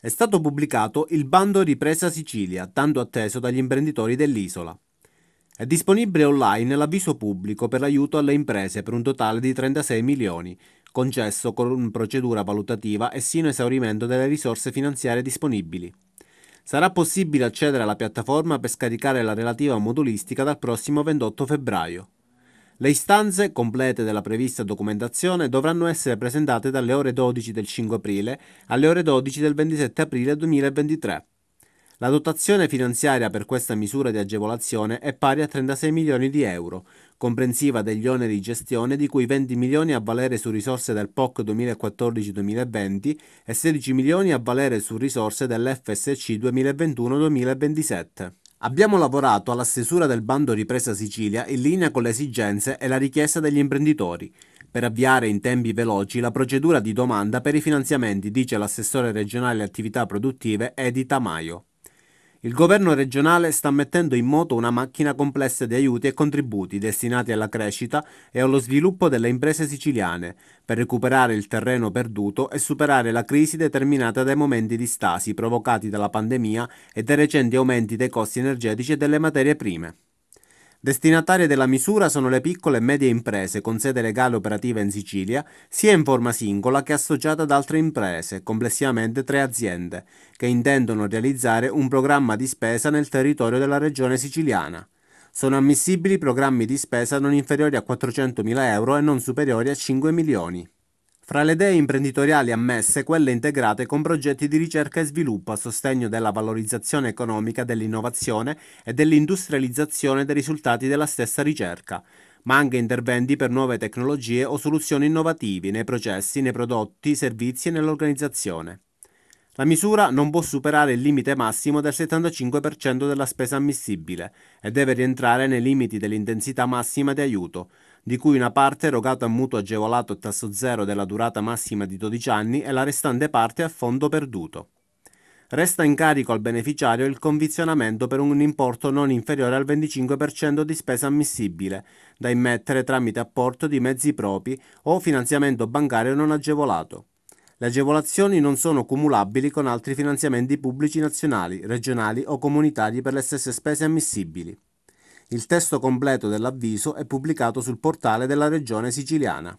È stato pubblicato il bando Ripresa Sicilia, tanto atteso dagli imprenditori dell'isola. È disponibile online l'avviso pubblico per l'aiuto alle imprese per un totale di 36 milioni, concesso con procedura valutativa e sino esaurimento delle risorse finanziarie disponibili. Sarà possibile accedere alla piattaforma per scaricare la relativa modulistica dal prossimo 28 febbraio. Le istanze complete della prevista documentazione dovranno essere presentate dalle ore 12 del 5 aprile alle ore 12 del 27 aprile 2023. La dotazione finanziaria per questa misura di agevolazione è pari a 36 milioni di euro, comprensiva degli oneri di gestione di cui 20 milioni a valere su risorse del POC 2014-2020 e 16 milioni a valere su risorse dell'FSC 2021-2027. Abbiamo lavorato alla stesura del bando ripresa Sicilia in linea con le esigenze e la richiesta degli imprenditori per avviare in tempi veloci la procedura di domanda per i finanziamenti, dice l'assessore regionale attività produttive Edita Maio. Il governo regionale sta mettendo in moto una macchina complessa di aiuti e contributi destinati alla crescita e allo sviluppo delle imprese siciliane per recuperare il terreno perduto e superare la crisi determinata dai momenti di stasi provocati dalla pandemia e dai recenti aumenti dei costi energetici e delle materie prime. Destinatarie della misura sono le piccole e medie imprese con sede legale operativa in Sicilia, sia in forma singola che associata ad altre imprese, complessivamente tre aziende, che intendono realizzare un programma di spesa nel territorio della regione siciliana. Sono ammissibili programmi di spesa non inferiori a 400.000 euro e non superiori a 5 milioni. Fra le idee imprenditoriali ammesse, quelle integrate con progetti di ricerca e sviluppo a sostegno della valorizzazione economica dell'innovazione e dell'industrializzazione dei risultati della stessa ricerca, ma anche interventi per nuove tecnologie o soluzioni innovativi nei processi, nei prodotti, servizi e nell'organizzazione. La misura non può superare il limite massimo del 75% della spesa ammissibile e deve rientrare nei limiti dell'intensità massima di aiuto, di cui una parte erogata a mutuo agevolato a tasso zero della durata massima di 12 anni e la restante parte a fondo perduto. Resta in carico al beneficiario il convizionamento per un importo non inferiore al 25% di spesa ammissibile, da immettere tramite apporto di mezzi propri o finanziamento bancario non agevolato. Le agevolazioni non sono cumulabili con altri finanziamenti pubblici nazionali, regionali o comunitari per le stesse spese ammissibili. Il testo completo dell'avviso è pubblicato sul portale della Regione Siciliana.